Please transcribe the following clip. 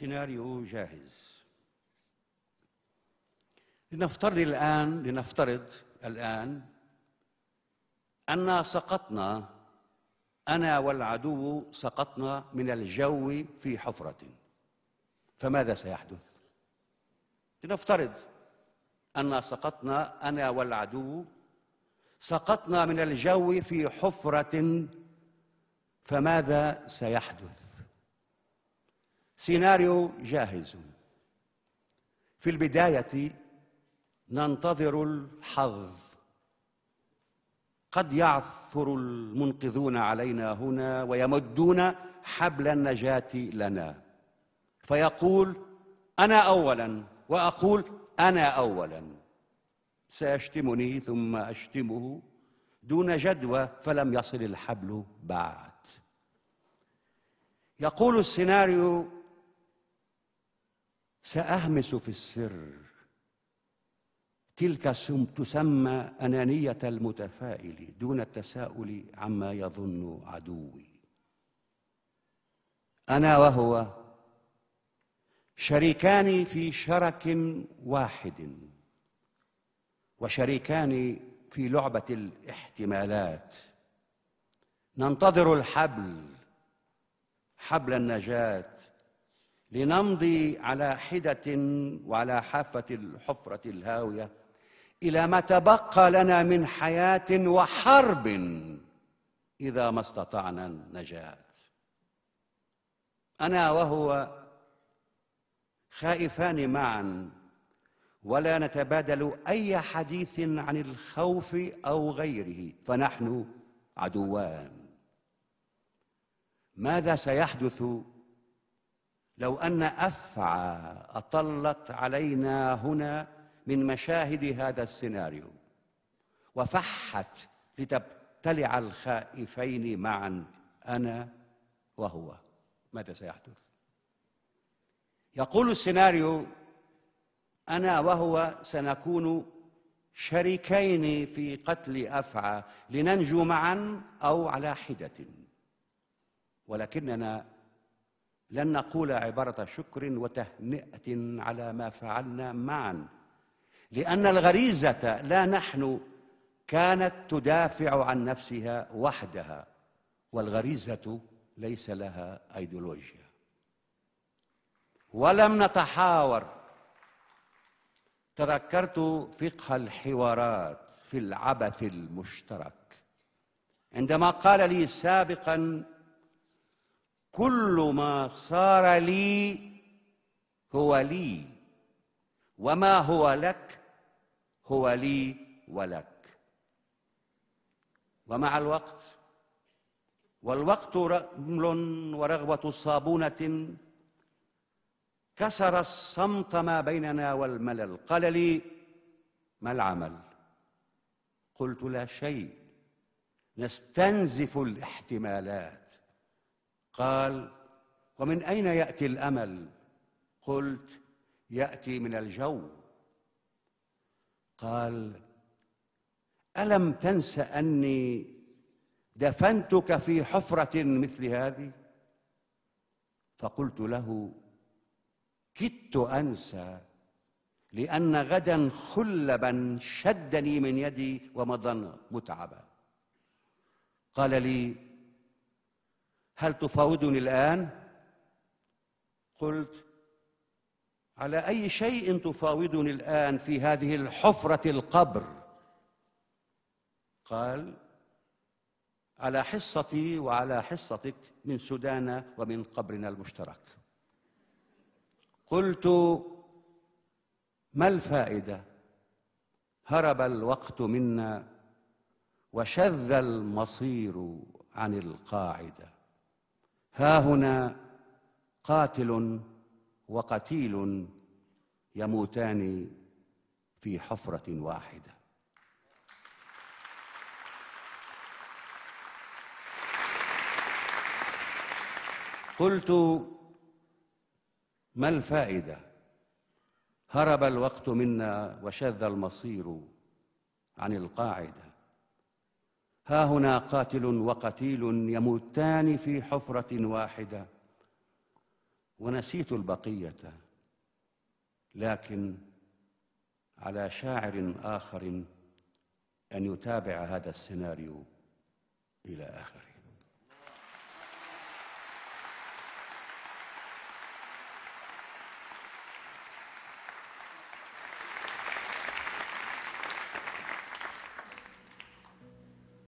السيناريو جاهز لنفترض الآن لنفترض الآن أن سقطنا أنا والعدو سقطنا من الجو في حفرة فماذا سيحدث؟ لنفترض أن سقطنا أنا والعدو سقطنا من الجو في حفرة فماذا سيحدث؟ سيناريو جاهز في البداية ننتظر الحظ قد يعثر المنقذون علينا هنا ويمدون حبل النجاة لنا فيقول أنا أولا وأقول أنا أولا سيشتمني ثم أشتمه دون جدوى فلم يصل الحبل بعد يقول السيناريو سأهمس في السر تلك تسمى أنانية المتفائل دون التساؤل عما يظن عدوي أنا وهو شريكان في شرك واحد وشريكان في لعبة الاحتمالات ننتظر الحبل حبل النجاة لنمضي على حدة وعلى حافة الحفرة الهاوية إلى ما تبقى لنا من حياة وحرب إذا ما استطعنا النجاة أنا وهو خائفان معا ولا نتبادل أي حديث عن الخوف أو غيره فنحن عدوان ماذا سيحدث لو أن أفعى أطلت علينا هنا من مشاهد هذا السيناريو وفحت لتبتلع الخائفين معا أنا وهو ماذا سيحدث يقول السيناريو أنا وهو سنكون شريكين في قتل أفعى لننجو معا أو على حدة ولكننا لن نقول عبارة شكر وتهنئة على ما فعلنا معا لأن الغريزة لا نحن كانت تدافع عن نفسها وحدها والغريزة ليس لها أيديولوجيا ولم نتحاور تذكرت فقه الحوارات في العبث المشترك عندما قال لي سابقا كل ما صار لي هو لي وما هو لك هو لي ولك ومع الوقت والوقت رمل ورغبة صابونة كسر الصمت ما بيننا والملل قال لي ما العمل قلت لا شيء نستنزف الاحتمالات قال ومن أين يأتي الأمل قلت يأتي من الجو قال ألم تنس أني دفنتك في حفرة مثل هذه فقلت له كدت أنسى لأن غدا خلبا شدني من يدي ومضى متعبا قال لي هل تفاوضني الآن؟ قلت على أي شيء تفاوضني الآن في هذه الحفرة القبر؟ قال على حصتي وعلى حصتك من سودان ومن قبرنا المشترك قلت ما الفائده هرب الوقت منا وشذ المصير عن القاعده ها هنا قاتل وقتيل يموتان في حفرة واحدة قلت ما الفائدة هرب الوقت منا وشذ المصير عن القاعده ها هنا قاتل وقتيل يموتان في حفرة واحدة ونسيت البقية لكن على شاعر آخر أن يتابع هذا السيناريو إلى آخره